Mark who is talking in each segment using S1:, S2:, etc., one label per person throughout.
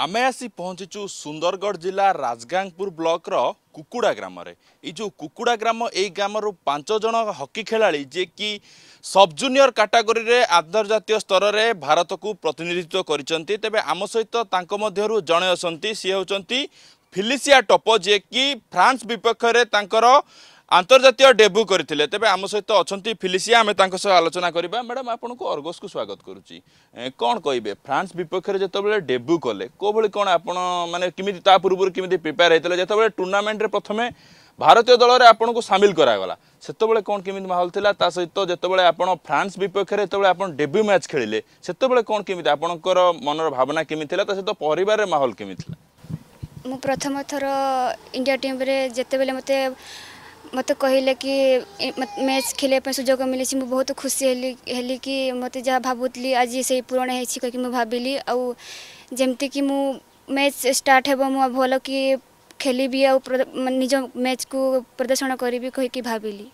S1: ଆମେ ଆସି ପହଞ୍ଚିଛୁ ସୁନ୍ଦରଗଡ଼ ଜିଲ୍ଲା ରାଜଗାଙ୍ଗପୁର ବ୍ଲକର କୁକୁଡ଼ା ଗ୍ରାମରେ ଏଇ ଯେଉଁ କୁକୁଡ଼ା ଗ୍ରାମ ଏଇ ଗ୍ରାମରୁ ପାଞ୍ଚ ଜଣ ହକି ଖେଳାଳି ଯିଏକି ସବ୍ ଜୁନିୟର କାଟାଗୋରୀରେ ଆନ୍ତର୍ଜାତୀୟ ସ୍ତରରେ ଭାରତକୁ ପ୍ରତିନିଧିତ୍ୱ କରିଛନ୍ତି ତେବେ ଆମ ସହିତ ତାଙ୍କ ମଧ୍ୟରୁ ଜଣେ ଅଛନ୍ତି ସିଏ ହେଉଛନ୍ତି ଫିଲିସିଆ ଟପ ଯିଏକି ଫ୍ରାନ୍ସ ବିପକ୍ଷରେ ତାଙ୍କର আন্তর্জাতীয় ডেব্যু করে তবে আম সহ অনেক ফিলিসিয়া আমি তাঁর সহ আলোচনা করা ম্যাডাম আপনার অর্গসু স্বাগত করুছি কম কে ফ্রান্স বিপক্ষে যেতবে ডেব্যু কলে কোভাবে কম আপনার মানে কমি তা পূর্ব কমি প্রিপেয়ার হয়েছিল যেতবে টুর্ণামেন্টে প্রথমে ଭାରତୀୟ ଦଳରେ ଆପଣଙ୍କୁ ସାମିଲ କରାଗଲା ସେତେବେଳେ କ'ଣ କେମିତି ମାହୋଲ ଥିଲା ତା ସହିତ ଯେତେବେଳେ ଆପଣ ଫ୍ରାନ୍ସ ବିପକ୍ଷରେ ଯେତେବେଳେ ଆପଣ ଡେବ୍ୟୁ ମ୍ୟାଚ୍ ଖେଳିଲେ ସେତେବେଳେ କ'ଣ କେମିତି ଆପଣଙ୍କର ମନର ଭାବନା କେମିତି ଥିଲା ତା ସହିତ ପରିବାରରେ ମାହୋଲ କେମିତି ଥିଲା
S2: ମୁଁ ପ୍ରଥମ ଥର ଇଣ୍ଡିଆ ଟିମ୍ରେ ଯେତେବେଳେ ମୋତେ मत कहले कि मैच खेल सुजोग मिले मुझे बहुत खुशी है कि मत जहाँ भावुली आज से पूरण होती मुझे भाविली आमती कि मु मैच स्टार्ट हे मु भल कि खेल निज मैच को प्रदर्शन करी कहीकि भाविली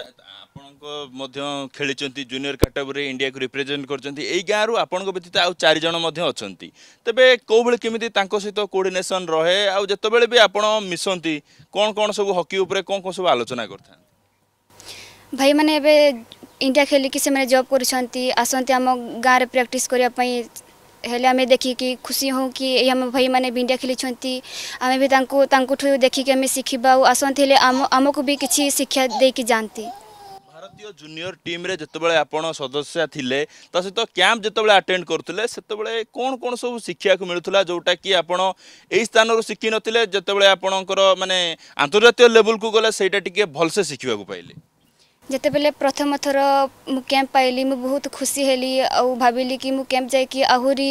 S1: ଆପଣଙ୍କ ମଧ୍ୟ ଖେଳିଛନ୍ତି ଜୁନିୟର କାଟାଗୋରୀ ଇଣ୍ଡିଆକୁ ରିପ୍ରେଜେଣ୍ଟ କରିଛନ୍ତି ଏଇ ଗାଁରୁ ଆପଣଙ୍କ ବ୍ୟତୀତ ଆଉ ଚାରିଜଣ ମଧ୍ୟ ଅଛନ୍ତି ତେବେ କେଉଁଭଳି କେମିତି ତାଙ୍କ ସହିତ କୋଡ଼ିନେସନ୍ ରହେ ଆଉ ଯେତେବେଳେ ବି ଆପଣ ମିଶନ୍ତି କ'ଣ କ'ଣ ସବୁ ହକି ଉପରେ କ'ଣ କ'ଣ ସବୁ ଆଲୋଚନା କରିଥାନ୍ତି
S2: ଭାଇମାନେ ଏବେ ଇଣ୍ଡିଆ ଖେଳିକି ସେମାନେ ଜବ୍ କରୁଛନ୍ତି ଆସନ୍ତି ଆମ ଗାଁରେ ପ୍ରାକ୍ଟିସ୍ କରିବା ପାଇଁ ହେଲେ ଆମେ ଦେଖିକି ଖୁସି ହେଉ କି ଏଇ ଆମ ଭାଇମାନେ ବିଣ୍ଡିଆ ଖେଳିଛନ୍ତି ଆମେ ବି ତାଙ୍କୁ ତାଙ୍କଠୁ ଦେଖିକି ଆମେ ଶିଖିବା ଆଉ ଆସନ୍ତି ହେଲେ ଆମ ଆମକୁ ବି କିଛି ଶିକ୍ଷା ଦେଇକି ଯାଆନ୍ତି
S1: ଭାରତୀୟ ଜୁନିୟର ଟିମ୍ରେ ଯେତେବେଳେ ଆପଣ ସଦସ୍ୟ ଥିଲେ ତା ସହିତ କ୍ୟାମ୍ପ ଯେତେବେଳେ ଆଟେଣ୍ଡ କରୁଥିଲେ ସେତେବେଳେ କ'ଣ କ'ଣ ସବୁ ଶିଖିବାକୁ ମିଳୁଥିଲା ଯେଉଁଟାକି ଆପଣ ଏଇ ସ୍ଥାନରୁ ଶିଖିନଥିଲେ ଯେତେବେଳେ ଆପଣଙ୍କର ମାନେ ଆନ୍ତର୍ଜାତୀୟ ଲେବୁଲକୁ ଗଲେ ସେଇଟା ଟିକେ ଭଲସେ ଶିଖିବାକୁ ପାଇଲେ
S2: ଯେତେବେଳେ ପ୍ରଥମ ଥର ମୁଁ କ୍ୟାମ୍ପ ପାଇଲି ମୁଁ ବହୁତ ଖୁସି ହେଲି ଆଉ ଭାବିଲି କି ମୁଁ କ୍ୟାମ୍ପ ଯାଇକି ଆହୁରି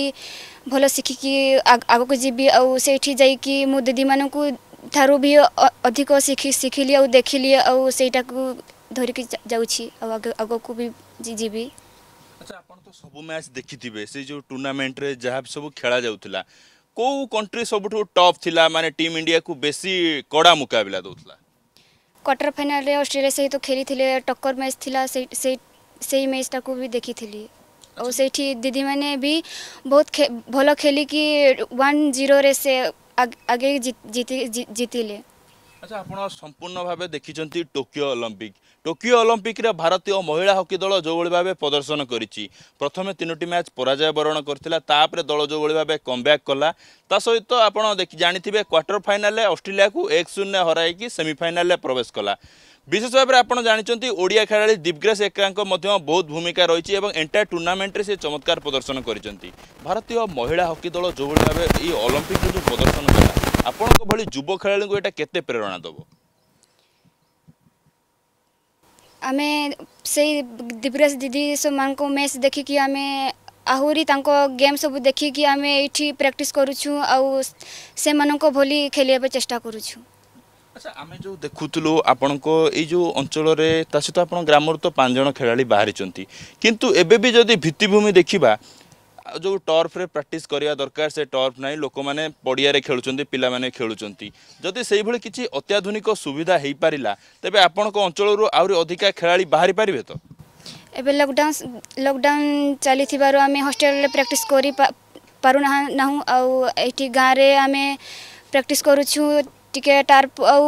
S2: ଭଲ ଶିଖିକି ଆଗକୁ ଯିବି ଆଉ ସେଇଠି ଯାଇକି ମୁଁ ଦିଦିମାନଙ୍କୁ ଠାରୁ ବି ଅଧିକ ଶିଖି ଶିଖିଲି ଆଉ ଦେଖିଲି ଆଉ ସେଇଟାକୁ ଧରିକି ଯାଉଛି ଆଉ ଆଗକୁ ବି ଯିବି
S1: ଆଚ୍ଛା ଆପଣ ତ ସବୁ ମ୍ୟାଚ୍ ଦେଖିଥିବେ ସେ ଯେଉଁ ଟୁର୍ଣ୍ଣାମେଣ୍ଟରେ ଯାହା ସବୁ ଖେଳା ଯାଉଥିଲା କେଉଁ କଣ୍ଟ୍ରି ସବୁଠୁ ଟପ୍ ଥିଲା ମାନେ ଟିମ୍ ଇଣ୍ଡିଆକୁ ବେଶୀ କଡ଼ା ମୁକାବିଲା ଦେଉଥିଲା
S2: क्वार्टर फाइनाल अस्ट्रेलिया सहित खेली थे टक्कर मैच था मैचटा को भी देखी थी और सही दीदी मैंने भी बहुत भल खेल वन जीरो रे से आगे जीती जीतिले
S1: আচ্ছা আপনার সম্পূর্ণ ভাবে দেখিছেন টোকিও অলিম্পিক টোকিও অলিম্পিকরে ভারতীয় মহিলা হকি দল যেভাবে ভাবে প্রদর্শন করেছি প্রথমে তিনোটি ম্যাচ পরাজয় বরণ করেছিল তাপরে দল যেভাবে ভাবে কমব্যাক কলা তা সহিত আপনার জাঁথিবে কোয়ার্টর ফাইনালে অস্ট্রেলিয়াকে এক শূন্য হরাইকি সেমিফাইনালে প্রবেশ কলা বিশেষ ভাবে আপনার জাঁচান ওড়িয়া খেলাড়ি দীপগ্রেস একাঙ্ক বহু ভূমিকা রয়েছে এবং এন্টায়ার টুর্ণামেন্টে সে চমৎকার প্রদর্শন করেছেন ভারতীয় মহিলা হকি দল যেভাবে ভাবে এই অলিম্পিক প্রদর্শন করা ଆପଣଙ୍କ ଭଳି ଯୁବ ଖେଳାଳିଙ୍କୁ ଏଇଟା କେତେ ପ୍ରେରଣା ଦେବ
S2: ଆମେ ସେଇ ଦିବ୍ରେଶ ଦିଦି ସେମାନଙ୍କ ମ୍ୟାଚ୍ ଦେଖିକି ଆମେ ଆହୁରି ତାଙ୍କ ଗେମ୍ ସବୁ ଦେଖିକି ଆମେ ଏଇଠି ପ୍ରାକ୍ଟିସ୍ କରୁଛୁ ଆଉ ସେମାନଙ୍କ ଭଳି ଖେଳିବା ପାଇଁ ଚେଷ୍ଟା କରୁଛୁ ଆଚ୍ଛା ଆମେ
S1: ଯେଉଁ ଦେଖୁଥିଲୁ ଆପଣଙ୍କ ଏଇ ଯେଉଁ ଅଞ୍ଚଳରେ ତା ସହିତ ଆପଣ ଗ୍ରାମରୁ ତ ପାଞ୍ଚ ଜଣ ଖେଳାଳି ବାହାରିଛନ୍ତି କିନ୍ତୁ ଏବେ ବି ଯଦି ଭିତ୍ତିଭୂମି ଦେଖିବା ଯେଉଁ ଟର୍ଫରେ ପ୍ରାକ୍ଟିସ୍ କରିବା ଦରକାର ସେ ଟର୍ଫ ନାହିଁ ଲୋକମାନେ ପଡ଼ିଆରେ ଖେଳୁଛନ୍ତି ପିଲାମାନେ ଖେଳୁଛନ୍ତି ଯଦି ସେଇଭଳି କିଛି ଅତ୍ୟାଧୁନିକ ସୁବିଧା ହେଇପାରିଲା ତେବେ ଆପଣଙ୍କ ଅଞ୍ଚଳରୁ ଆହୁରି ଅଧିକା ଖେଳାଳି ବାହାରି ପାରିବେ ତ
S2: ଏବେ ଲକଡାଉନ୍ ଲକଡାଉନ୍ ଚାଲିଥିବାରୁ ଆମେ ହଷ୍ଟେଲରେ ପ୍ରାକ୍ଟିସ୍ କରି ପାରୁନାହା ନାହୁଁ ଆଉ ଏଇଠି ଗାଁରେ ଆମେ ପ୍ରାକ୍ଟିସ୍ କରୁଛୁ ଟିକେ ଟାର୍ପ ଆଉ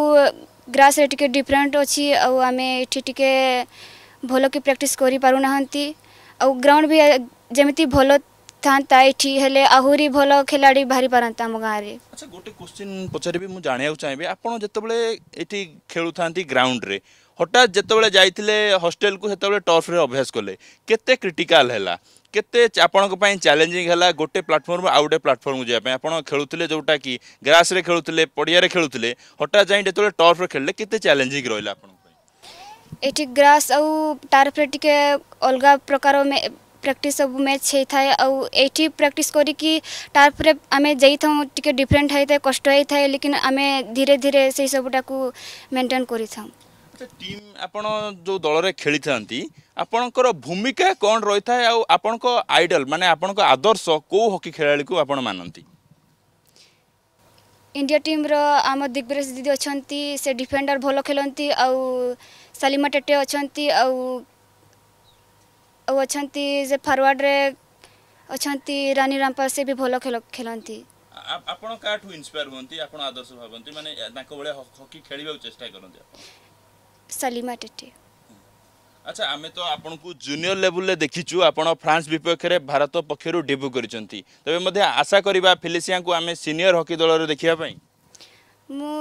S2: ଗ୍ରାସ୍ରେ ଟିକେ ଡିଫରେଣ୍ଟ ଅଛି ଆଉ ଆମେ ଏଠି ଟିକେ ଭଲ କି ପ୍ରାକ୍ଟିସ୍ କରିପାରୁନାହାନ୍ତି ଆଉ ଗ୍ରାଉଣ୍ଡ ବି ଯେମିତି ଭଲ था ये आहरी भल खिलाड़ी बाहरी पारे आम गाँव में अच्छा गोटे
S1: क्वेश्चन पचार जानकारी चाहिए आप खेलु ग्राउंड में हटात जो जाते हस्टेल को टर्फ रे अभ्यास कले के क्रिटिकाल है चैलेंजिंग है गोटे प्लाटफर्म आउ गए प्लाटफर्म को जाए आप खेलुले जोटा कि ग्रास खेलुले पड़िया खेलुले हटात जाए जो टर्फ रे खेलें के चैलेंजिंग रहा
S2: ये ग्रास आउ टारफ्रे अलग प्रकार ପ୍ରାକ୍ଟିସ୍ ସବୁ ମ୍ୟାଚ୍ ହୋଇଥାଏ ଆଉ ଏଇଠି ପ୍ରାକ୍ଟିସ୍ କରିକି ଟର୍ଫରେ ଆମେ ଯାଇଥାଉ ଟିକେ ଡିଫରେଣ୍ଟ ହୋଇଥାଏ କଷ୍ଟ ହୋଇଥାଏ ଲେକିନ୍ ଆମେ ଧୀରେ ଧୀରେ ସେଇ ସବୁଟାକୁ ମେଣ୍ଟେନ୍ କରିଥାଉ
S1: ଟିମ୍ ଆପଣ ଯେଉଁ ଦଳରେ ଖେଳିଥାନ୍ତି ଆପଣଙ୍କର ଭୂମିକା କ'ଣ ରହିଥାଏ ଆଉ ଆପଣଙ୍କ ଆଇଡଲ୍ ମାନେ ଆପଣଙ୍କ ଆଦର୍ଶ କେଉଁ ହକି ଖେଳାଳିକୁ ଆପଣ ମାନନ୍ତି
S2: ଇଣ୍ଡିଆ ଟିମ୍ର ଆମ ଦିଗ୍ବିରେଶ ଦିଦି ଅଛନ୍ତି ସେ ଡିଫେଣ୍ଡର ଭଲ ଖେଳନ୍ତି ଆଉ ସାଲିମା ଟେଟେ ଅଛନ୍ତି ଆଉ ଆଉ ଅଛନ୍ତି ଯେ ଫରୱାର୍ଡ଼ରେ ଅଛନ୍ତି ରାନୀ ରାମପାଲ ସେ ବି ଭଲ ଖେଳ ଖେଳନ୍ତି
S1: ଆପଣ କାହାଠୁ ଇନ୍ସପାୟାର ହୁଅନ୍ତି ଆପଣ ଆଦର୍ଶ ଭାବନ୍ତି ମାନେ ତାଙ୍କ ଭଳିଆ ହକି ଖେଳିବାକୁ ଚେଷ୍ଟା
S2: କରନ୍ତି ସାଲିମା ଟେଟି
S1: ଆଚ୍ଛା ଆମେ ତ ଆପଣଙ୍କୁ ଜୁନିୟର ଲେଭେଲରେ ଦେଖିଛୁ ଆପଣ ଫ୍ରାନ୍ସ ବିପକ୍ଷରେ ଭାରତ ପକ୍ଷରୁ ଡେବ୍ୟୁ କରିଛନ୍ତି ତେବେ ମଧ୍ୟ ଆଶା କରିବା ଫିଲିସିଆଙ୍କୁ ଆମେ ସିନିୟର ହକି ଦଳରେ ଦେଖିବା ପାଇଁ
S2: ମୁଁ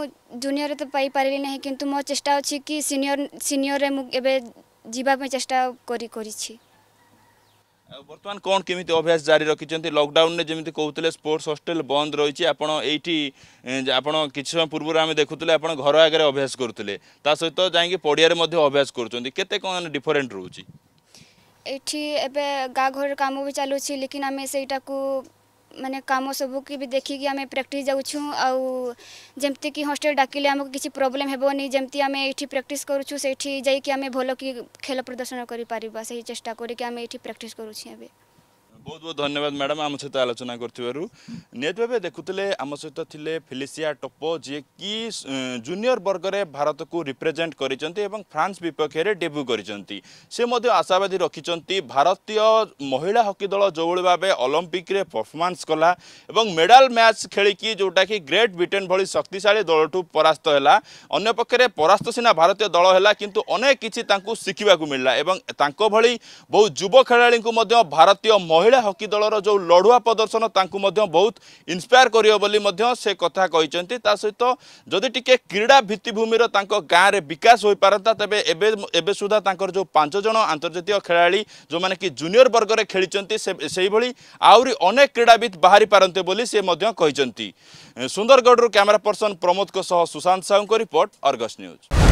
S2: ଜୁନିୟରରେ ତ ପାଇପାରିଲି ନାହିଁ କିନ୍ତୁ ମୋ ଚେଷ୍ଟା ଅଛି କି ସିନିୟର ସିନିୟରରେ ମୁଁ ଏବେ ଯିବା ପାଇଁ ଚେଷ୍ଟା କରି କରିଛି
S1: বর্তমান কোণ কেমিতে অভ্যাস জারি রাখি লকডাউনে যেমি কৌলে স্পোর্টস হোস্টেল বন্ধ রয়েছে আপনার এইটি আপনার কিছু সময় পূর্ব আমি দেখুলে আপনার ঘর আগে অভ্যাস করুলে তা সহ যাই পড়িয়ার অভ্যাস করছেন কেতে কোণ ডিফরেন্ট রয়েছে
S2: এটি এবে গা ঘরের কাম বি চালুছি লেকিন আমি সেইটাকু मैंने कम सब भी देखिकी आम प्राक्ट जाऊँ आउ जमती कि हस्टेल डाकिले आमको किसी प्रोब्लेम होबनी जमी आम ये प्राक्ट करें भल कि खेल प्रदर्शन करें चेस्टा करें प्राक्ट करुँ
S1: ବହୁତ ବହୁତ ଧନ୍ୟବାଦ ମ୍ୟାଡ଼ାମ୍ ଆମ ସହିତ ଆଲୋଚନା କରିଥିବାରୁ ନିହାତି ଭାବେ ଦେଖୁଥିଲେ ଆମ ସହିତ ଥିଲେ ଫିଲିସିଆ ଟୋପୋ ଯିଏକି ଜୁନିୟର ବର୍ଗରେ ଭାରତକୁ ରିପ୍ରେଜେଣ୍ଟ କରିଛନ୍ତି ଏବଂ ଫ୍ରାନ୍ସ ବିପକ୍ଷରେ ଡେବ୍ୟୁ କରିଛନ୍ତି ସେ ମଧ୍ୟ ଆଶାବାଦୀ ରଖିଛନ୍ତି ଭାରତୀୟ ମହିଳା ହକି ଦଳ ଯେଉଁଭଳି ଭାବେ ଅଲମ୍ପିକରେ ପରଫର୍ମାନ୍ସ କଲା ଏବଂ ମେଡାଲ ମ୍ୟାଚ୍ ଖେଳିକି ଯେଉଁଟାକି ଗ୍ରେଟ୍ ବ୍ରିଟେନ୍ ଭଳି ଶକ୍ତିଶାଳୀ ଦଳଠୁ ପରାସ୍ତ ହେଲା ଅନ୍ୟପକ୍ଷରେ ପରାସ୍ତ ସିନା ଭାରତୀୟ ଦଳ ହେଲା କିନ୍ତୁ ଅନେକ କିଛି ତାଙ୍କୁ ଶିଖିବାକୁ ମିଳିଲା ଏବଂ ତାଙ୍କ ଭଳି ବହୁ ଯୁବ ଖେଳାଳିଙ୍କୁ ମଧ୍ୟ ଭାରତୀୟ ମହିଳା ମହିଳା ହକି ଦଳର ଯେଉଁ ଲଢ଼ୁଆ ପ୍ରଦର୍ଶନ ତାଙ୍କୁ ମଧ୍ୟ ବହୁତ ଇନ୍ସପାୟାର କରିବ ବୋଲି ମଧ୍ୟ ସେ କଥା କହିଛନ୍ତି ତା ସହିତ ଯଦି ଟିକେ କ୍ରୀଡ଼ା ଭିତ୍ତିଭୂମିର ତାଙ୍କ ଗାଁରେ ବିକାଶ ହୋଇପାରନ୍ତା ତେବେ ଏବେ ଏବେ ସୁଦ୍ଧା ତାଙ୍କର ଯେଉଁ ପାଞ୍ଚ ଜଣ ଆନ୍ତର୍ଜାତୀୟ ଖେଳାଳି ଯେଉଁମାନେ କି ଜୁନିୟର ବର୍ଗରେ ଖେଳିଛନ୍ତି ସେହିଭଳି ଆହୁରି ଅନେକ କ୍ରୀଡ଼ାବିତ୍ ବାହାରି ପାରନ୍ତେ ବୋଲି ସେ ମଧ୍ୟ କହିଛନ୍ତି ସୁନ୍ଦରଗଡ଼ରୁ କ୍ୟାମେରା ପର୍ସନ ପ୍ରମୋଦଙ୍କ ସହ ସୁଶାନ୍ତ ସାହୁଙ୍କ ରିପୋର୍ଟ ଅର୍ଗସ୍ ନ୍ୟୁଜ୍